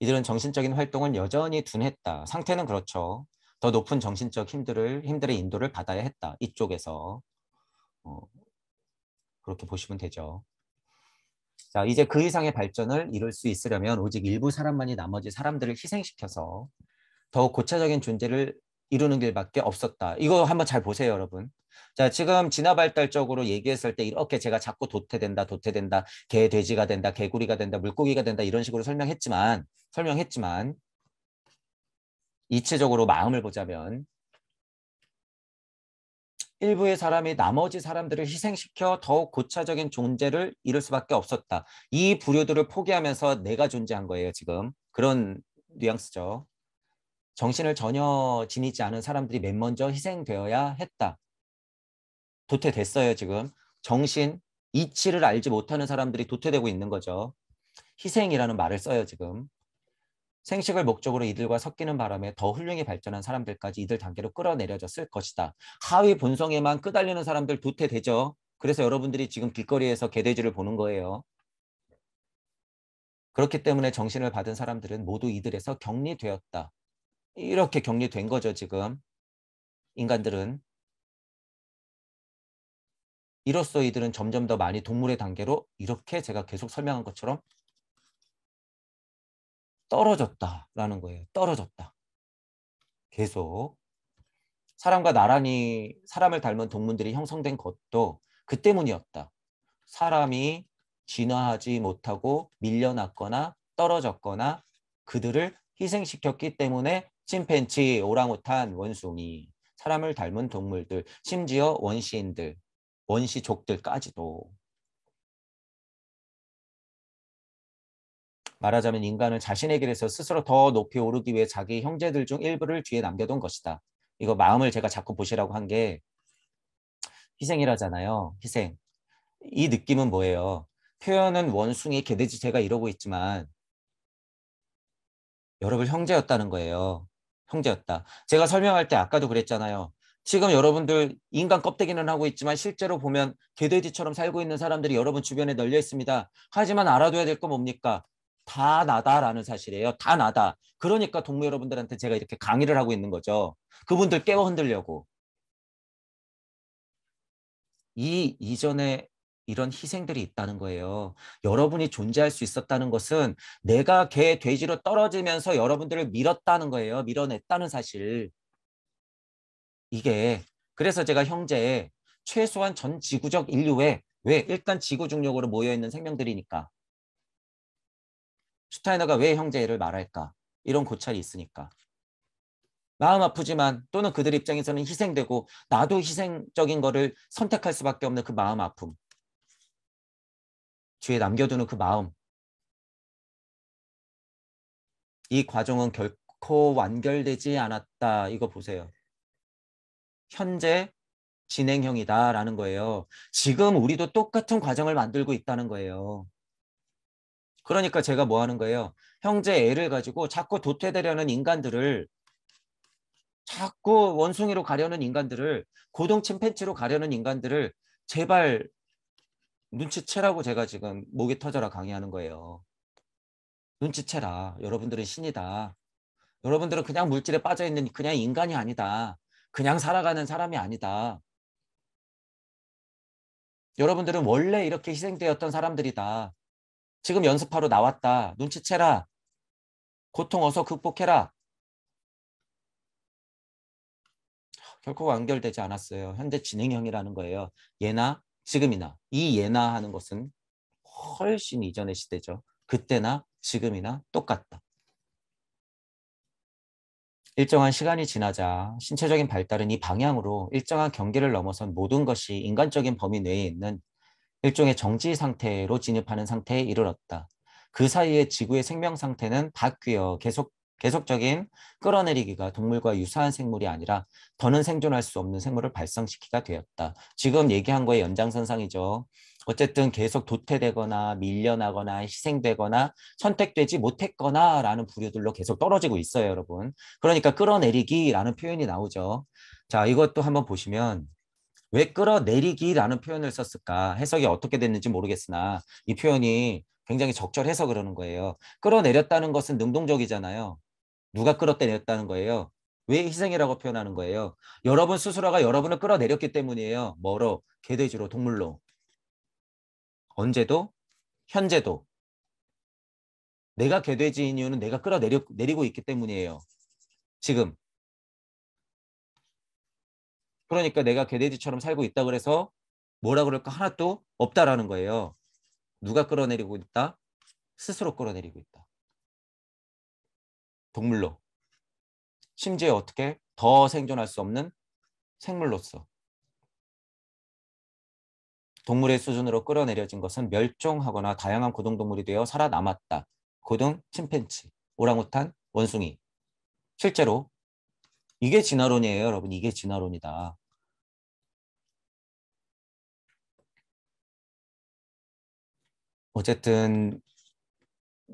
이들은 정신적인 활동은 여전히 둔했다. 상태는 그렇죠. 더 높은 정신적 힘들을 힘들의 인도를 받아야 했다. 이쪽에서 어, 그렇게 보시면 되죠. 자 이제 그 이상의 발전을 이룰 수 있으려면 오직 일부 사람만이 나머지 사람들을 희생시켜서 더욱 고차적인 존재를 이루는 길밖에 없었다. 이거 한번 잘 보세요, 여러분. 자, 지금 진화발달적으로 얘기했을 때 이렇게 제가 자꾸 도태된다, 도태된다, 개, 돼지가 된다, 개구리가 된다, 물고기가 된다 이런 식으로 설명했지만 설명했지만 이체적으로 마음을 보자면 일부의 사람이 나머지 사람들을 희생시켜 더욱 고차적인 존재를 이룰 수밖에 없었다. 이 부류들을 포기하면서 내가 존재한 거예요, 지금. 그런 뉘앙스죠. 정신을 전혀 지니지 않은 사람들이 맨 먼저 희생되어야 했다. 도태됐어요, 지금. 정신, 이치를 알지 못하는 사람들이 도태되고 있는 거죠. 희생이라는 말을 써요, 지금. 생식을 목적으로 이들과 섞이는 바람에 더 훌륭히 발전한 사람들까지 이들 단계로 끌어내려졌을 것이다. 하위 본성에만 끄달리는 사람들 도태되죠. 그래서 여러분들이 지금 길거리에서 개돼지를 보는 거예요. 그렇기 때문에 정신을 받은 사람들은 모두 이들에서 격리되었다. 이렇게 격리된 거죠, 지금. 인간들은. 이로써 이들은 점점 더 많이 동물의 단계로 이렇게 제가 계속 설명한 것처럼 떨어졌다라는 거예요. 떨어졌다. 계속 사람과 나란히 사람을 닮은 동물들이 형성된 것도 그 때문이었다. 사람이 진화하지 못하고 밀려났거나 떨어졌거나 그들을 희생시켰기 때문에 침팬치, 오랑우탄, 원숭이, 사람을 닮은 동물들, 심지어 원시인들 원시족들까지도 말하자면 인간은 자신의 길에서 스스로 더 높이 오르기 위해 자기 형제들 중 일부를 뒤에 남겨둔 것이다. 이거 마음을 제가 자꾸 보시라고 한 게 희생이라잖아요. 희생. 이 느낌은 뭐예요? 표현은 원숭이 개돼지 제가 이러고 있지만 여러분 형제였다는 거예요. 형제였다. 제가 설명할 때 아까도 그랬잖아요. 지금 여러분들 인간 껍데기는 하고 있지만 실제로 보면 개돼지처럼 살고 있는 사람들이 여러분 주변에 널려 있습니다. 하지만 알아둬야 될 건 뭡니까? 다 나다라는 사실이에요. 다 나다. 그러니까 동무 여러분들한테 제가 이렇게 강의를 하고 있는 거죠. 그분들 깨워 흔들려고. 이 이전에 이런 희생들이 있다는 거예요. 여러분이 존재할 수 있었다는 것은 내가 개, 돼지로 떨어지면서 여러분들을 밀었다는 거예요. 밀어냈다는 사실. 이게 그래서 제가 형제의 최소한 전 지구적 인류에 왜 일단 지구 중력으로 모여 있는 생명들이니까 슈타이너가 왜 형제를 말할까 이런 고찰이 있으니까 마음 아프지만 또는 그들 입장에서는 희생되고 나도 희생적인 거를 선택할 수밖에 없는 그 마음 아픔 뒤에 남겨두는 그 마음 이 과정은 결코 완결되지 않았다 이거 보세요 현재 진행형이다라는 거예요. 지금 우리도 똑같은 과정을 만들고 있다는 거예요. 그러니까 제가 뭐 하는 거예요? 형제 애를 가지고 자꾸 도태되려는 인간들을 자꾸 원숭이로 가려는 인간들을 고동 침팬치로 가려는 인간들을 제발 눈치채라고 제가 지금 목이 터져라 강의하는 거예요. 눈치채라. 여러분들은 신이다. 여러분들은 그냥 물질에 빠져있는 그냥 인간이 아니다. 그냥 살아가는 사람이 아니다. 여러분들은 원래 이렇게 희생되었던 사람들이다. 지금 연습하러 나왔다. 눈치채라. 고통 어서 극복해라. 결코 완결되지 않았어요. 현재 진행형이라는 거예요. 예나 지금이나 이 예나 하는 것은 훨씬 이전의 시대죠. 그때나 지금이나 똑같다. 일정한 시간이 지나자 신체적인 발달은 이 방향으로 일정한 경계를 넘어선 모든 것이 인간적인 범위 내에 있는 일종의 정지 상태로 진입하는 상태에 이르렀다. 그 사이에 지구의 생명 상태는 바뀌어 계속 계속적인 끌어내리기가 동물과 유사한 생물이 아니라 더는 생존할 수 없는 생물을 발생시키게 되었다. 지금 얘기한 거의 연장선상이죠. 어쨌든 계속 도태되거나 밀려나거나 희생되거나 선택되지 못했거나라는 부류들로 계속 떨어지고 있어요, 여러분. 그러니까 끌어내리기라는 표현이 나오죠. 자, 이것도 한번 보시면 왜 끌어내리기라는 표현을 썼을까? 해석이 어떻게 됐는지 모르겠으나 이 표현이 굉장히 적절해서 그러는 거예요. 끌어내렸다는 것은 능동적이잖아요. 누가 끌어내렸다는 거예요? 왜 희생이라고 표현하는 거예요? 여러분 스스로가 여러분을 끌어내렸기 때문이에요. 뭐로? 개돼지로, 동물로. 언제도 현재도 내가 개돼지인 이유는 내가 끌어내리고 있기 때문이에요. 지금. 그러니까 내가 개돼지처럼 살고 있다 그래서 뭐라 그럴까 하나도 없다라는 거예요. 누가 끌어내리고 있다? 스스로 끌어내리고 있다. 동물로. 심지어 어떻게 더 생존할 수 없는 생물로서. 동물의 수준으로 끌어내려진 것은 멸종하거나 다양한 고등동물이 되어 살아남았다. 고등 침팬치, 오랑우탄, 원숭이. 실제로 이게 진화론이에요, 여러분. 이게 진화론이다. 어쨌든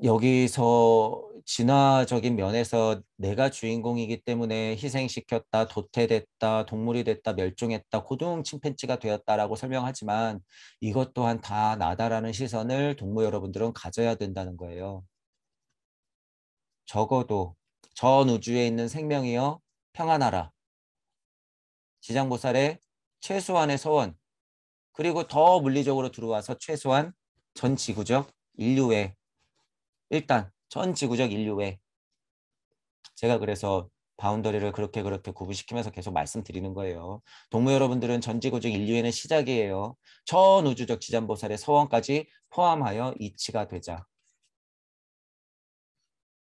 여기서 진화적인 면에서 내가 주인공이기 때문에 희생시켰다, 도태됐다, 동물이 됐다, 멸종했다, 고등 침팬지가 되었다라고 설명하지만 이것 또한 다 나다라는 시선을 동무 여러분들은 가져야 된다는 거예요. 적어도 전 우주에 있는 생명이여 평안하라. 지장보살의 최소한의 소원 그리고 더 물리적으로 들어와서 최소한 전 지구적 인류의 일단 전 지구적 인류에 제가 그래서 바운더리를 그렇게 그렇게 구분시키면서 계속 말씀드리는 거예요. 동무 여러분들은 전지구적 인류에의 시작이에요. 전 우주적 지장보살의 서원까지 포함하여 이치가 되자.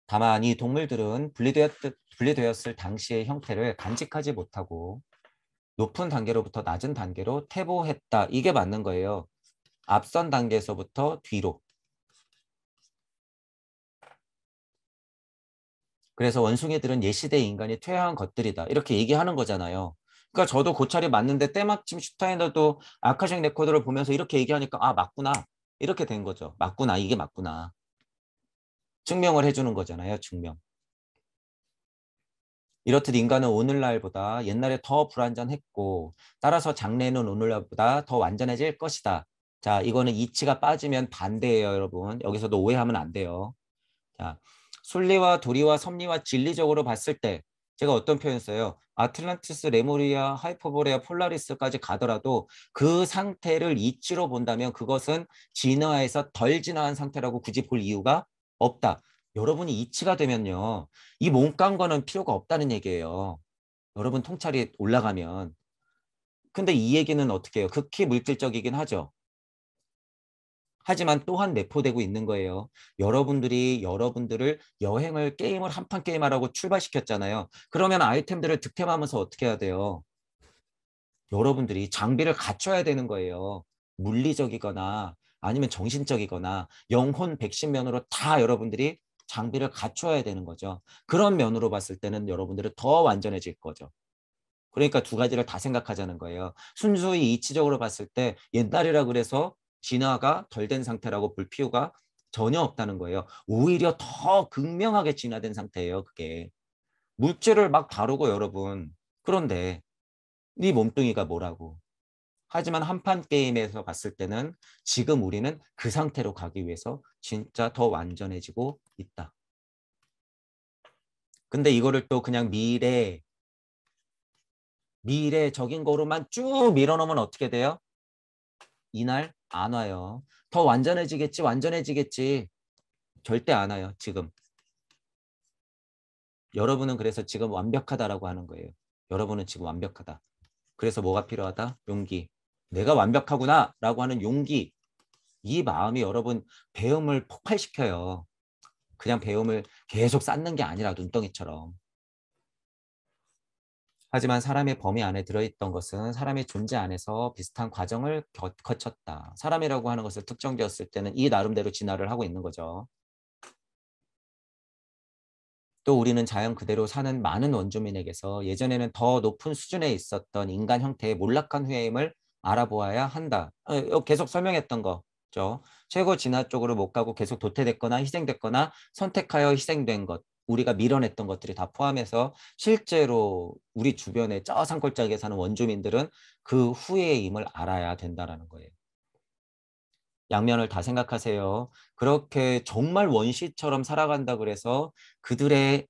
다만 이 동물들은 분리되었, 분리되었을 당시의 형태를 간직하지 못하고 높은 단계로부터 낮은 단계로 태보했다. 이게 맞는 거예요. 앞선 단계에서부터 뒤로 그래서 원숭이들은 예시대 인간이 퇴화한 것들이다. 이렇게 얘기하는 거잖아요. 그러니까 저도 고찰이 맞는데 때마침 슈타인더도 아카식 레코드를 보면서 이렇게 얘기하니까 아 맞구나 이렇게 된 거죠. 맞구나 이게 맞구나. 증명을 해주는 거잖아요. 증명. 이렇듯 인간은 오늘날보다 옛날에 더 불완전했고 따라서 장래는 오늘날보다 더 완전해질 것이다. 자 이거는 이치가 빠지면 반대예요 여러분. 여기서도 오해하면 안 돼요. 자 순리와 도리와 섭리와 진리적으로 봤을 때 제가 어떤 표현 을 써요? 아틀란티스, 레모리아, 하이퍼보레아, 폴라리스까지 가더라도 그 상태를 이치로 본다면 그것은 진화에서 덜 진화한 상태라고 굳이 볼 이유가 없다. 여러분이 이치가 되면요. 이 몸깡과는 필요가 없다는 얘기예요. 여러분 통찰이 올라가면. 근데 이 얘기는 어떻게 해요? 극히 물질적이긴 하죠. 하지만 또한 내포되고 있는 거예요. 여러분들이 여러분들을 여행을 게임을 한 판 게임하라고 출발시켰잖아요. 그러면 아이템들을 득템하면서 어떻게 해야 돼요? 여러분들이 장비를 갖춰야 되는 거예요. 물리적이거나 아니면 정신적이거나 영혼 백신 면으로 다 여러분들이 장비를 갖춰야 되는 거죠. 그런 면으로 봤을 때는 여러분들은 더 완전해질 거죠. 그러니까 두 가지를 다 생각하자는 거예요. 순수히 이치적으로 봤을 때 옛날이라 그래서 진화가 덜 된 상태라고 볼 필요가 전혀 없다는 거예요. 오히려 더 극명하게 진화된 상태예요. 그게 물질을 막 다루고 여러분 그런데 네 몸뚱이가 뭐라고? 하지만 한판 게임에서 봤을 때는 지금 우리는 그 상태로 가기 위해서 진짜 더 완전해지고 있다. 근데 이거를 또 그냥 미래 미래적인 거로만 쭉 밀어넣으면 어떻게 돼요? 이날 안 와요. 더 완전해지겠지, 완전해지겠지. 절대 안 와요, 지금. 여러분은 그래서 지금 완벽하다라고 하는 거예요. 여러분은 지금 완벽하다. 그래서 뭐가 필요하다? 용기. 내가 완벽하구나 라고 하는 용기. 이 마음이 여러분 배움을 폭발시켜요. 그냥 배움을 계속 쌓는 게 아니라 눈덩이처럼. 하지만 사람의 범위 안에 들어있던 것은 사람의 존재 안에서 비슷한 과정을 거쳤다. 사람이라고 하는 것을 특정되었을 때는 이 나름대로 진화를 하고 있는 거죠. 또 우리는 자연 그대로 사는 많은 원주민에게서 예전에는 더 높은 수준에 있었던 인간 형태의 몰락한 후예임을 알아보아야 한다. 어, 어, 계속 설명했던 거죠. 최고 진화 쪽으로 못 가고 계속 도태됐거나 희생됐거나 선택하여 희생된 것. 우리가 밀어냈던 것들이 다 포함해서 실제로 우리 주변에 저 산골짜기에 사는 원주민들은 그 후의 임을 알아야 된다라는 거예요. 양면을 다 생각하세요. 그렇게 정말 원시처럼 살아간다 그래서 그들의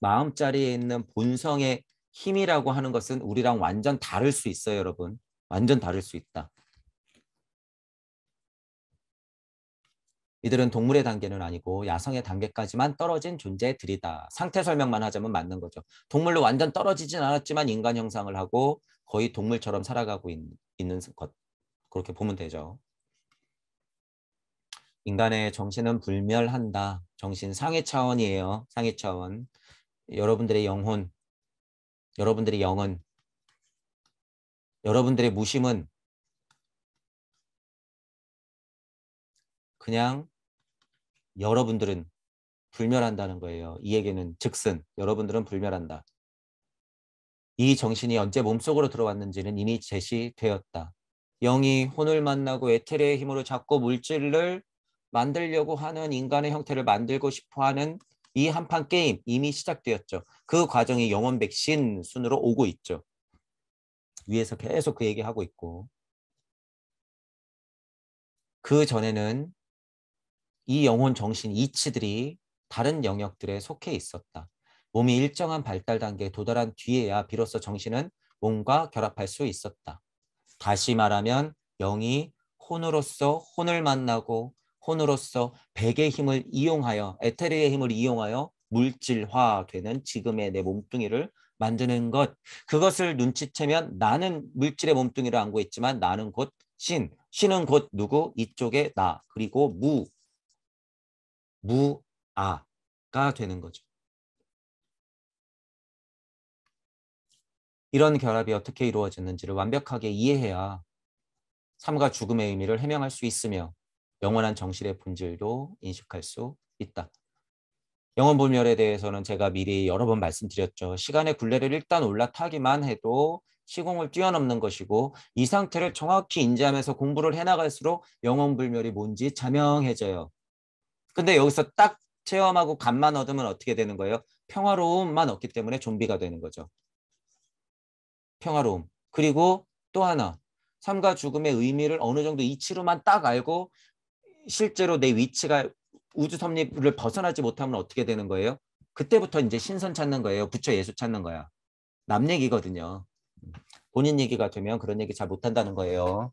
마음자리에 있는 본성의 힘이라고 하는 것은 우리랑 완전 다를 수 있어요, 여러분. 완전 다를 수 있다. 이들은 동물의 단계는 아니고 야성의 단계까지만 떨어진 존재들이다. 상태 설명만 하자면 맞는 거죠. 동물로 완전 떨어지진 않았지만 인간 형상을 하고 거의 동물처럼 살아가고 있, 는 것. 그렇게 보면 되죠. 인간의 정신은 불멸한다. 정신 상위 차원이에요. 상위 차원. 여러분들의 영혼, 여러분들의 영은, 여러분들의 무심은 그냥 여러분들은 불멸한다는 거예요. 이에게는 즉슨 여러분들은 불멸한다. 이 정신이 언제 몸속으로 들어왔는지는 이미 제시되었다. 영이 혼을 만나고 에테르의 힘으로 잡고 물질을 만들려고 하는 인간의 형태를 만들고 싶어하는 이 한판 게임 이미 시작되었죠. 그 과정이 영원 백신 순으로 오고 있죠. 위에서 계속 그 얘기하고 있고 그 전에는 이 영혼 정신 이치들이 다른 영역들에 속해 있었다. 몸이 일정한 발달 단계에 도달한 뒤에야 비로소 정신은 몸과 결합할 수 있었다. 다시 말하면 영이 혼으로서 혼을 만나고 혼으로서 백의 힘을 이용하여 에테르의 힘을 이용하여 물질화되는 지금의 내 몸뚱이를 만드는 것 그것을 눈치채면 나는 물질의 몸뚱이를 안고 있지만 나는 곧 신, 신은 곧 누구 이쪽에 나 그리고 무 무아가 되는 거죠. 이런 결합이 어떻게 이루어졌는지를 완벽하게 이해해야 삶과 죽음의 의미를 해명할 수 있으며 영원한 정실의 본질도 인식할 수 있다. 영원 불멸에 대해서는 제가 미리 여러 번 말씀드렸죠. 시간의 굴레를 일단 올라타기만 해도 시공을 뛰어넘는 것이고 이 상태를 정확히 인지하면서 공부를 해나갈수록 영원 불멸이 뭔지 자명해져요. 근데 여기서 딱 체험하고 간만 얻으면 어떻게 되는 거예요? 평화로움만 얻기 때문에 좀비가 되는 거죠. 평화로움. 그리고 또 하나 삶과 죽음의 의미를 어느 정도 이치로만 딱 알고 실제로 내 위치가 우주 섭리를 벗어나지 못하면 어떻게 되는 거예요? 그때부터 이제 신선 찾는 거예요. 부처 예수 찾는 거야. 남 얘기거든요. 음. 본인 얘기가 되면 그런 얘기 잘 못한다는 거예요.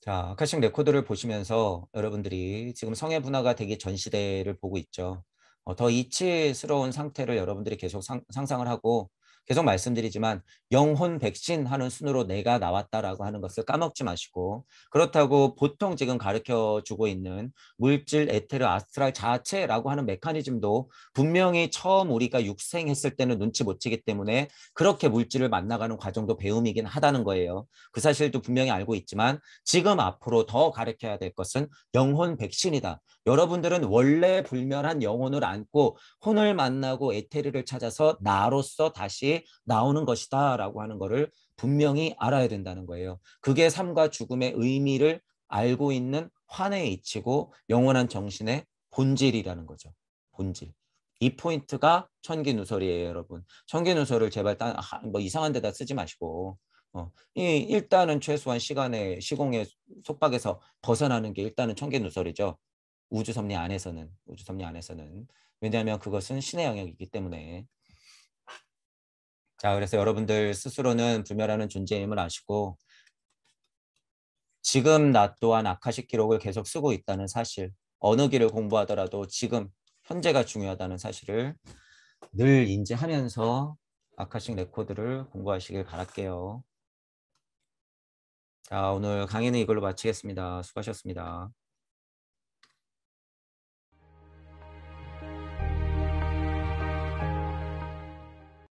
자, 아카식 레코드를 보시면서 여러분들이 지금 성의 분화가 되기 전 시대를 보고 있죠. 어, 더 이치스러운 상태를 여러분들이 계속 상, 상상을 하고 계속 말씀드리지만 영혼 백신 하는 순으로 내가 나왔다라고 하는 것을 까먹지 마시고 그렇다고 보통 지금 가르쳐 주고 있는 물질 에테르 아스트랄 자체라고 하는 메커니즘도 분명히 처음 우리가 육생했을 때는 눈치 못 채기 때문에 그렇게 물질을 만나가는 과정도 배움이긴 하다는 거예요. 그 사실도 분명히 알고 있지만 지금 앞으로 더 가르쳐야 될 것은 영혼 백신이다. 여러분들은 원래 불멸한 영혼을 안고 혼을 만나고 에테르를 찾아서 나로서 다시 나오는 것이다 라고 하는 것을 분명히 알아야 된다는 거예요. 그게 삶과 죽음의 의미를 알고 있는 환의 이치고 영원한 정신의 본질이라는 거죠. 본질. 이 포인트가 천기누설이에요, 여러분. 천기누설을 제발 딴, 뭐 이상한 데다 쓰지 마시고. 어, 이 일단은 최소한 시간의 시공의 속박에서 벗어나는 게 일단은 천기누설이죠. 우주 섭리 안에서는 우주 섭리 안에서는 왜냐하면 그것은 신의 영역이기 때문에 자 그래서 여러분들 스스로는 불멸하는 존재임을 아시고 지금 나 또한 아카식 기록을 계속 쓰고 있다는 사실 어느 길을 공부하더라도 지금 현재가 중요하다는 사실을 늘 인지하면서 아카식 레코드를 공부하시길 바랄게요. 자 오늘 강의는 이걸로 마치겠습니다. 수고하셨습니다.